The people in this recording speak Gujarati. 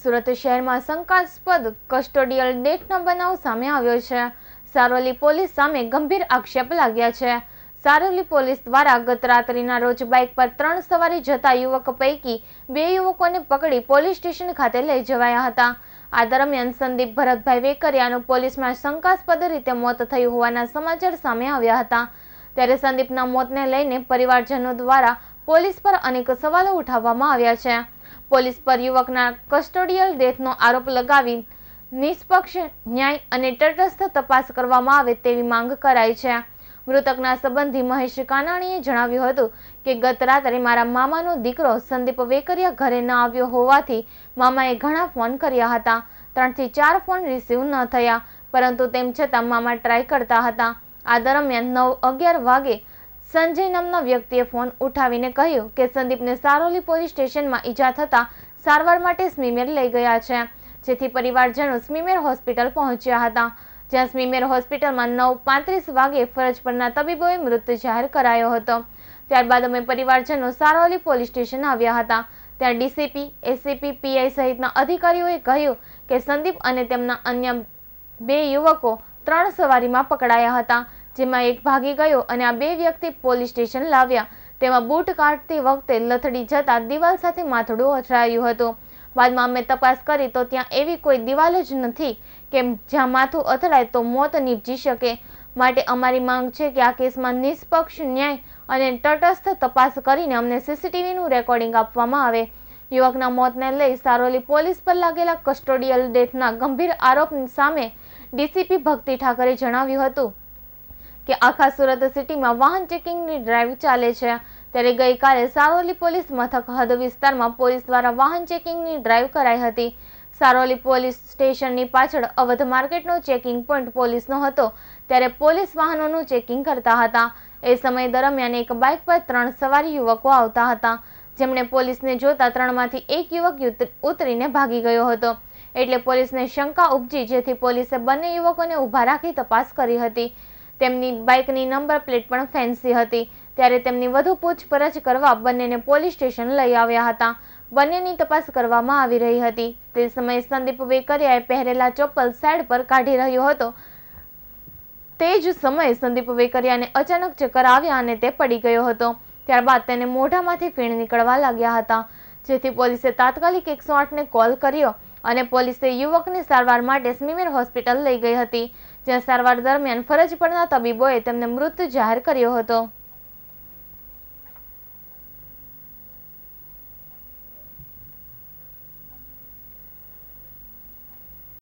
સુરત શહેરમાં શંકાસ્પદ કસ્ટોડિયલ ડેટનો બનાવ સામે આવ્યો છે સારોલી પોલીસ સામે ગંભીર આક્ષેપ લાગ્યા છે સારોલી પોલીસ દ્વારા ગત રાત્રિના રોજ બાઇક પર ત્રણ સવારી જતા યુવક પૈકી બે યુવકોને પકડી પોલીસ સ્ટેશન ખાતે લઈ જવાયા હતા આ દરમિયાન સંદીપ ભરતભાઈ વેકરિયાનું પોલીસમાં શંકાસ્પદ રીતે મોત થયું હોવાના સમાચાર સામે આવ્યા હતા ત્યારે સંદીપના મોતને લઈને પરિવારજનો દ્વારા પોલીસ પર અનેક સવાલો ઉઠાવવામાં આવ્યા છે પોલીસ પર યુવકના કસ્ટોડિયલ ડેથનો આરોપ લગાવી નિષ્પક્ષ ન્યાય અને તટસ્થ તપાસ કરવામાં આવે તેવી માંગ કરાઈ છે મૃતકના સંબંધી મહેશ કાનાણીએ જણાવ્યું હતું કે ગત રાત્રે મારા મામાનો દીકરો સંદીપ વેકરિયા ઘરે ન આવ્યો હોવાથી મામાએ ઘણા ફોન કર્યા હતા ત્રણથી ચાર ફોન રિસીવ ન થયા પરંતુ તેમ છતાં મામા ટ્રાય કરતા હતા આ દરમિયાન નવ અગિયાર વાગે સંજય નામના વ્યક્તિએ ફોન ઉઠાવીને કહ્યું કે સંદીપને સારોલી પોલીસ સ્ટેશનમાં ઈજા થતા સારવાર માટે સ્મીમેર લઈ ગયા છે જેથી પરિવારજનો સ્મીમેર હોસ્પિટલ પહોંચ્યા હતા જ્યાં સ્મીમેર હોસ્પિટલમાં નવ પાંત્રીસ વાગે ફરજ પરના તબીબોએ મૃત જાહેર કરાયો હતો ત્યારબાદ અમે પરિવારજનો સારોલી પોલીસ સ્ટેશન આવ્યા હતા ત્યાં ડીસીપી એસીપી પીઆઈ સહિતના અધિકારીઓએ કહ્યું કે સંદીપ અને તેમના અન્ય બે યુવકો ત્રણ સવારીમાં પકડાયા હતા જેમાં એક ભાગી ગયો અને આ બે વ્યક્તિ પોલીસ સ્ટેશન લાવ્યા તેમાં બૂટ કાઢતી વખતે લથડી જતા દિવાલ સાથે માથડું અથડાયું હતું બાદમાં અમે તપાસ કરી તો ત્યાં એવી કોઈ દિવાલ જ નથી કે જ્યાં માથું અથડાય તો મોત નીપજી શકે માટે અમારી માંગ છે કે આ કેસમાં નિષ્પક્ષ ન્યાય અને તટસ્થ તપાસ કરીને અમને સીસીટીવીનું રેકોર્ડિંગ આપવામાં આવે યુવકના મોતને લઈ સારોલી પોલીસ પર લાગેલા કસ્ટોડિયલ ડેથના ગંભીર આરોપ સામે ડીસીપી ભક્તિ ઠાકરે જણાવ્યું હતું કે આખા સુરત સિટીમાં વાહન ચેકિંગની ડ્રાઈવ ચાલે છે ત્યારે ગઈકાલે સારોલી પોલીસ મથક હદ વિસ્તારમાં પોલીસ દ્વારા વાહન ચેકિંગની ડ્રાઈવ કરાઈ હતી સારોલી પોલીસ સ્ટેશનની પાછળ અવધ માર્કેટનો ચેકિંગ પોઈન્ટ પોલીસનો હતો ત્યારે પોલીસ વાહનોનું ચેકિંગ કરતા હતા એ સમય દરમિયાન એક બાઇક પર ત્રણ સવારી યુવકો આવતા હતા જેમણે પોલીસને જોતા ત્રણમાંથી એક યુવક ઉતરીને ભાગી ગયો હતો એટલે પોલીસને શંકા ઉપજી જેથી પોલીસે બંને યુવકોને ઊભા રાખી તપાસ કરી હતી તેમની બાઇકની નંબર પ્લેટ પણ ફેન્સી હતી ત્યારે તેમની વધુ પૂછપરછ કરવા બંનેને પોલીસ સ્ટેશન લઈ આવ્યા હતા બંનેની તપાસ કરવામાં આવી રહી હતી તે સમયે સંદીપ વેકરિયાએ પહેરેલા ચપ્પલ સાઈડ પર કાઢી રહ્યો હતો તે જ સમયે સંદીપ વેકરિયાને અચાનક ચક્કર આવ્યા અને તે પડી ગયો હતો ત્યારબાદ તેને મોઢામાંથી ફીણ નીકળવા લાગ્યા હતા જેથી પોલીસે તાત્કાલિક એકસો આઠને કોલ કર્યો અને પોલીસે યુવકને સારવાર માટે સ્મીમેર હોસ્પિટલ લઈ ગઈ હતી જ્યાં સારવાર દરમિયાન ફરજ પરના તબીબોએ તેમને મૃત જાહેર કર્યો હતો